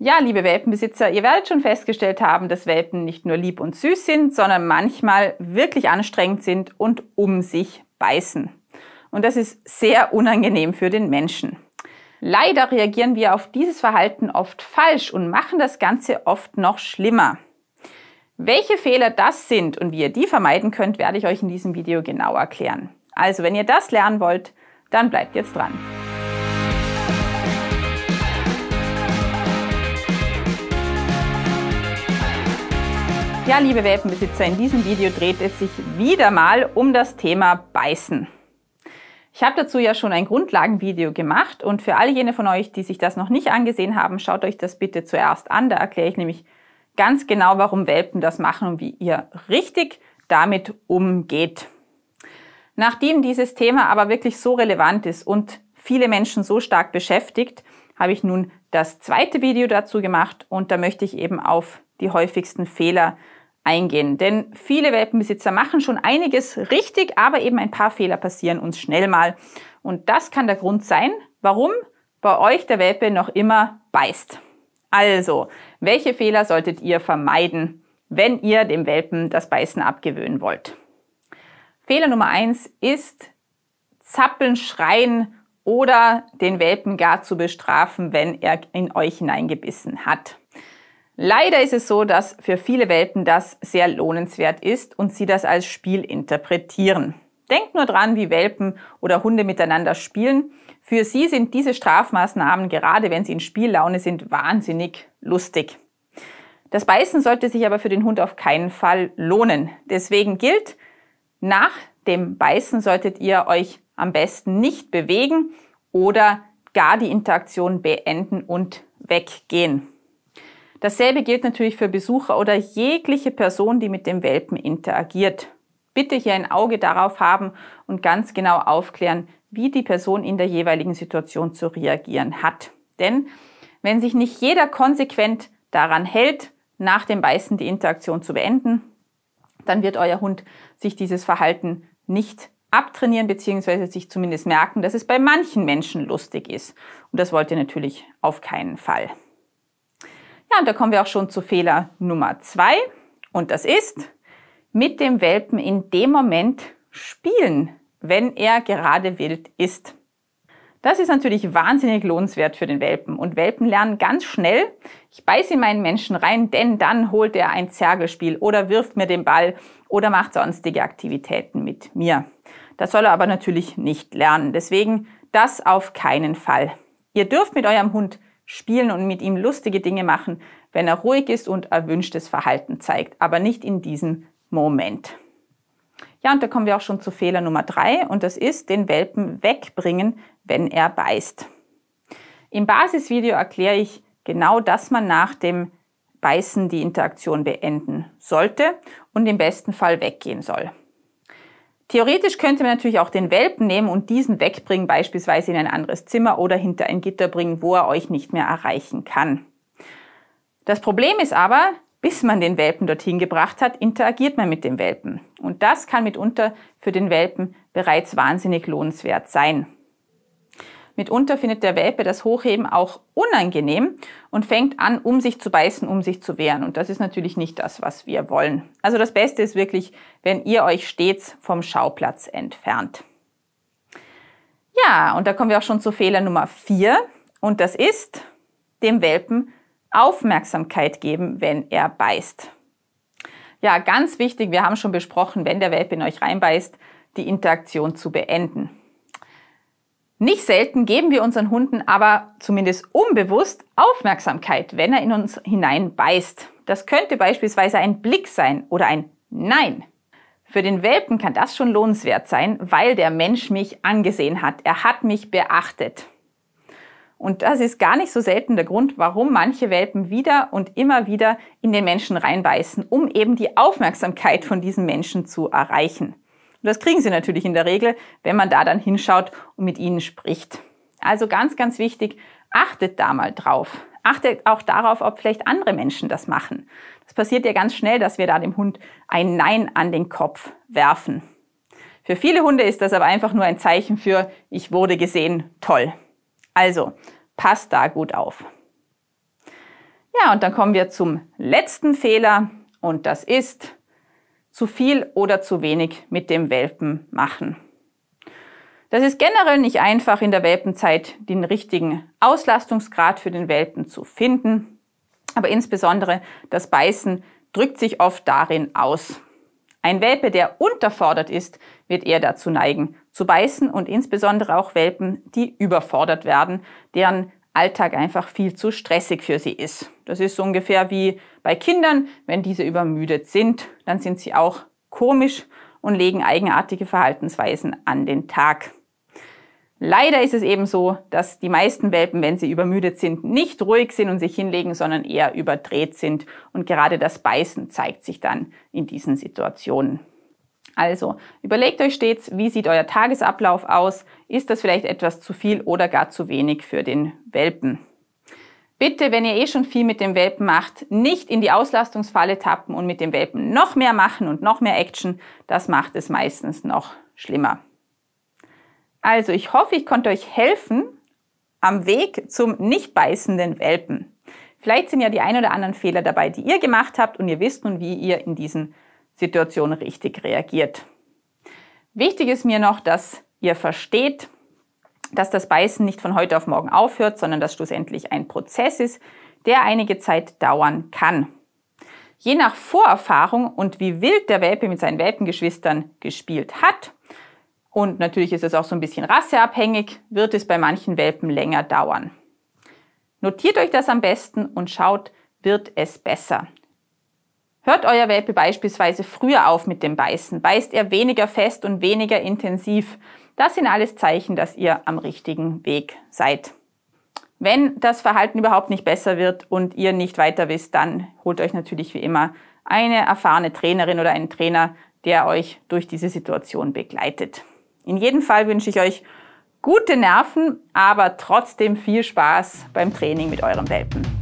Ja, liebe Welpenbesitzer, ihr werdet schon festgestellt haben, dass Welpen nicht nur lieb und süß sind, sondern manchmal wirklich anstrengend sind und um sich beißen. Und das ist sehr unangenehm für den Menschen. Leider reagieren wir auf dieses Verhalten oft falsch und machen das Ganze oft noch schlimmer. Welche Fehler das sind und wie ihr die vermeiden könnt, werde ich euch in diesem Video genau erklären. Also wenn ihr das lernen wollt, dann bleibt jetzt dran. Ja, liebe Welpenbesitzer, in diesem Video dreht es sich wieder mal um das Thema Beißen. Ich habe dazu ja schon ein Grundlagenvideo gemacht und für all jene von euch, die sich das noch nicht angesehen haben, schaut euch das bitte zuerst an. Da erkläre ich nämlich ganz genau, warum Welpen das machen und wie ihr richtig damit umgeht. Nachdem dieses Thema aber wirklich so relevant ist und viele Menschen so stark beschäftigt, habe ich nun das zweite Video dazu gemacht und da möchte ich eben auf die häufigsten Fehler eingehen. Denn viele Welpenbesitzer machen schon einiges richtig, aber eben ein paar Fehler passieren uns schnell mal. Und das kann der Grund sein, warum bei euch der Welpe noch immer beißt. Also, welche Fehler solltet ihr vermeiden, wenn ihr dem Welpen das Beißen abgewöhnen wollt? Fehler Nummer eins ist zappeln, schreien oder den Welpen gar zu bestrafen, wenn er in euch hineingebissen hat. Leider ist es so, dass für viele Welpen das sehr lohnenswert ist und sie das als Spiel interpretieren. Denkt nur dran, wie Welpen oder Hunde miteinander spielen. Für sie sind diese Strafmaßnahmen, gerade wenn sie in Spiellaune sind, wahnsinnig lustig. Das Beißen sollte sich aber für den Hund auf keinen Fall lohnen. Deswegen gilt, nach dem Beißen solltet ihr euch am besten nicht bewegen oder gar die Interaktion beenden und weggehen. Dasselbe gilt natürlich für Besucher oder jegliche Person, die mit dem Welpen interagiert. Bitte hier ein Auge darauf haben und ganz genau aufklären, wie die Person in der jeweiligen Situation zu reagieren hat. Denn wenn sich nicht jeder konsequent daran hält, nach dem Beißen die Interaktion zu beenden, dann wird euer Hund sich dieses Verhalten nicht abtrainieren bzw. sich zumindest merken, dass es bei manchen Menschen lustig ist. Und das wollt ihr natürlich auf keinen Fall. Ja, und da kommen wir auch schon zu Fehler Nummer zwei. Und das ist, mit dem Welpen in dem Moment spielen, wenn er gerade wild ist. Das ist natürlich wahnsinnig lohnenswert für den Welpen. Und Welpen lernen ganz schnell, ich beiße in meinen Menschen rein, denn dann holt er ein Zergelspiel oder wirft mir den Ball oder macht sonstige Aktivitäten mit mir. Das soll er aber natürlich nicht lernen. Deswegen das auf keinen Fall. Ihr dürft mit eurem Hund spielen und mit ihm lustige Dinge machen, wenn er ruhig ist und erwünschtes Verhalten zeigt, aber nicht in diesem Moment. Ja, und da kommen wir auch schon zu Fehler Nummer drei und das ist den Welpen wegbringen, wenn er beißt. Im Basisvideo erkläre ich genau, dass man nach dem Beißen die Interaktion beenden sollte und im besten Fall weggehen soll. Theoretisch könnte man natürlich auch den Welpen nehmen und diesen wegbringen, beispielsweise in ein anderes Zimmer oder hinter ein Gitter bringen, wo er euch nicht mehr erreichen kann. Das Problem ist aber, bis man den Welpen dorthin gebracht hat, interagiert man mit dem Welpen. Und das kann mitunter für den Welpen bereits wahnsinnig lohnenswert sein. Mitunter findet der Welpe das Hochheben auch unangenehm und fängt an, um sich zu beißen, um sich zu wehren. Und das ist natürlich nicht das, was wir wollen. Also das Beste ist wirklich, wenn ihr euch stets vom Schauplatz entfernt. Ja, und da kommen wir auch schon zu Fehler Nummer vier Und das ist, dem Welpen Aufmerksamkeit geben, wenn er beißt. Ja, ganz wichtig, wir haben schon besprochen, wenn der Welpe in euch reinbeißt, die Interaktion zu beenden. Nicht selten geben wir unseren Hunden aber zumindest unbewusst Aufmerksamkeit, wenn er in uns hinein beißt. Das könnte beispielsweise ein Blick sein oder ein Nein. Für den Welpen kann das schon lohnenswert sein, weil der Mensch mich angesehen hat. Er hat mich beachtet. Und das ist gar nicht so selten der Grund, warum manche Welpen wieder und immer wieder in den Menschen reinbeißen, um eben die Aufmerksamkeit von diesen Menschen zu erreichen. Und das kriegen sie natürlich in der Regel, wenn man da dann hinschaut und mit ihnen spricht. Also ganz, ganz wichtig, achtet da mal drauf. Achtet auch darauf, ob vielleicht andere Menschen das machen. Das passiert ja ganz schnell, dass wir da dem Hund ein Nein an den Kopf werfen. Für viele Hunde ist das aber einfach nur ein Zeichen für, ich wurde gesehen, toll. Also, passt da gut auf. Ja, und dann kommen wir zum letzten Fehler und das ist zu viel oder zu wenig mit dem Welpen machen. Das ist generell nicht einfach in der Welpenzeit, den richtigen Auslastungsgrad für den Welpen zu finden. Aber insbesondere das Beißen drückt sich oft darin aus. Ein Welpe, der unterfordert ist, wird eher dazu neigen, zu beißen und insbesondere auch Welpen, die überfordert werden, deren Alltag einfach viel zu stressig für sie ist. Das ist so ungefähr wie bei Kindern, wenn diese übermüdet sind, dann sind sie auch komisch und legen eigenartige Verhaltensweisen an den Tag. Leider ist es eben so, dass die meisten Welpen, wenn sie übermüdet sind, nicht ruhig sind und sich hinlegen, sondern eher überdreht sind. Und gerade das Beißen zeigt sich dann in diesen Situationen. Also überlegt euch stets, wie sieht euer Tagesablauf aus? Ist das vielleicht etwas zu viel oder gar zu wenig für den Welpen? Bitte, wenn ihr eh schon viel mit dem Welpen macht, nicht in die Auslastungsfalle tappen und mit dem Welpen noch mehr machen und noch mehr Action. Das macht es meistens noch schlimmer. Also, ich hoffe, ich konnte euch helfen am Weg zum nicht beißenden Welpen. Vielleicht sind ja die ein oder anderen Fehler dabei, die ihr gemacht habt und ihr wisst nun, wie ihr in diesen Situation richtig reagiert. Wichtig ist mir noch, dass ihr versteht, dass das Beißen nicht von heute auf morgen aufhört, sondern dass schlussendlich ein Prozess ist, der einige Zeit dauern kann. Je nach Vorerfahrung und wie wild der Welpe mit seinen Welpengeschwistern gespielt hat, und natürlich ist es auch so ein bisschen rasseabhängig, wird es bei manchen Welpen länger dauern. Notiert euch das am besten und schaut, wird es besser. Hört euer Welpe beispielsweise früher auf mit dem Beißen, beißt er weniger fest und weniger intensiv. Das sind alles Zeichen, dass ihr am richtigen Weg seid. Wenn das Verhalten überhaupt nicht besser wird und ihr nicht weiter wisst, dann holt euch natürlich wie immer eine erfahrene Trainerin oder einen Trainer, der euch durch diese Situation begleitet. In jedem Fall wünsche ich euch gute Nerven, aber trotzdem viel Spaß beim Training mit eurem Welpen.